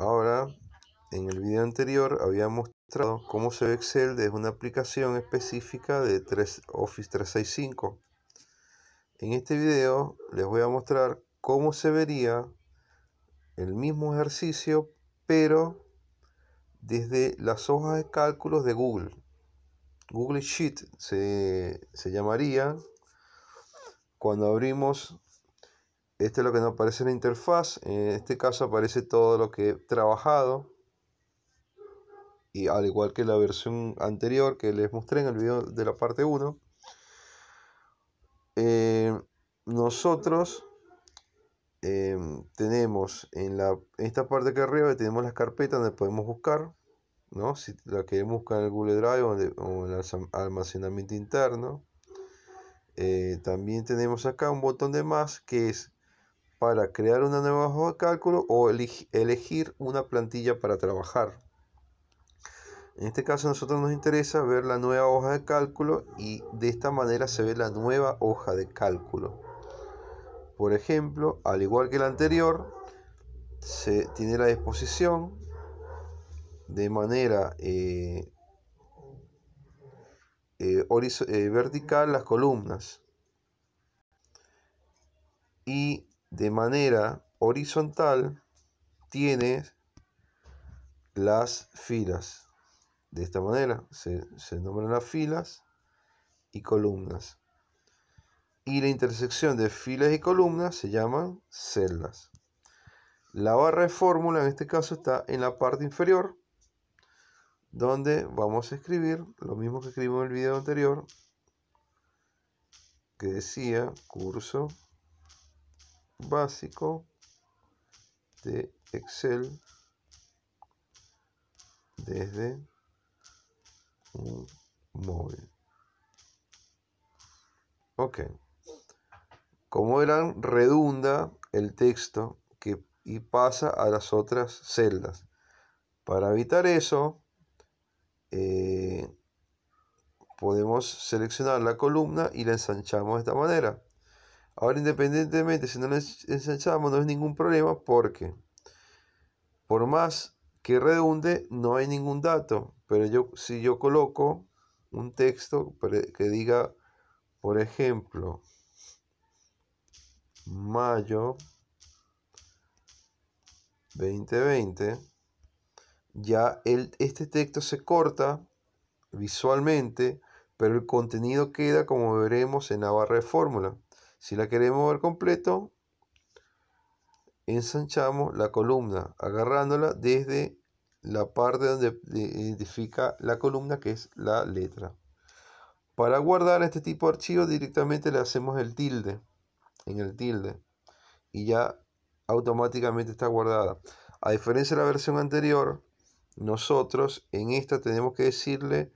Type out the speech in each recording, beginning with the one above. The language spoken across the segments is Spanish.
Ahora, en el video anterior había mostrado cómo se ve Excel desde una aplicación específica de 3 Office 365. En este video les voy a mostrar cómo se vería el mismo ejercicio, pero desde las hojas de cálculos de Google. Google Sheet se, se llamaría cuando abrimos esto es lo que nos aparece en la interfaz. En este caso aparece todo lo que he trabajado. Y al igual que la versión anterior que les mostré en el video de la parte 1. Eh, nosotros em, tenemos en, la, esta parte que arriba tenemos las carpetas donde podemos buscar. Si la queremos buscar en el Google Drive o en, el almacenamiento interno. Eh, también tenemos acá un botón de más que es para crear una nueva hoja de cálculo o elegir una plantilla para trabajar. En este caso a nosotros nos interesa ver la nueva hoja de cálculo y de esta manera se ve la nueva hoja de cálculo. Por ejemplo, al igual que la anterior, se tiene la disposición de manera eh, eh, eh, vertical las columnas y de manera horizontal tienes las filas. De esta manera se, se nombran las filas y columnas. Y la intersección de filas y columnas se llaman celdas. La barra de fórmula en este caso está en la parte inferior, donde vamos a escribir lo mismo que escribimos en el video anterior, que decía curso básico de Excel desde un móvil. Ok. Como verán, redunda el texto que, y pasa a las otras celdas. Para evitar eso, eh, podemos seleccionar la columna y la ensanchamos de esta manera. Ahora, independientemente, si no lo ensanchamos, no es ningún problema porque por más que redunde, no hay ningún dato. Pero yo, si yo coloco un texto que diga, por ejemplo, mayo 2020, ya el, este texto se corta visualmente, pero el contenido queda como veremos en la barra de fórmula. Si la queremos ver completo, ensanchamos la columna agarrándola desde la parte donde e, identifica la columna que es la letra. Para guardar este tipo de archivo, directamente le hacemos el tilde en el tilde y ya automáticamente está guardada. A diferencia de la versión anterior, nosotros en esta tenemos que decirle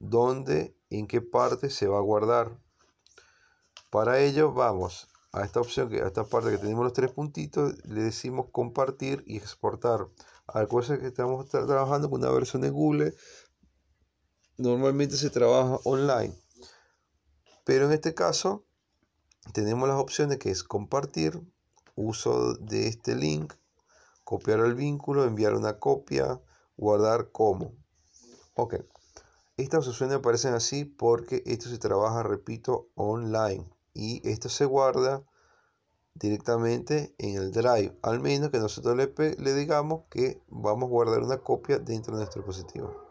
dónde, en qué parte se va a guardar. Para ello vamos a esta opción, que a esta parte que tenemos los tres puntitos, le decimos compartir y exportar. es que estamos trabajando con una versión de Google, normalmente se trabaja online. Pero en este caso tenemos las opciones que es compartir, uso de este link, copiar el vínculo, enviar una copia, guardar como. Ok, estas opciones aparecen así porque esto se trabaja, repito, online y esto se guarda directamente en el drive, al menos que nosotros le, le digamos que vamos a guardar una copia dentro de nuestro dispositivo.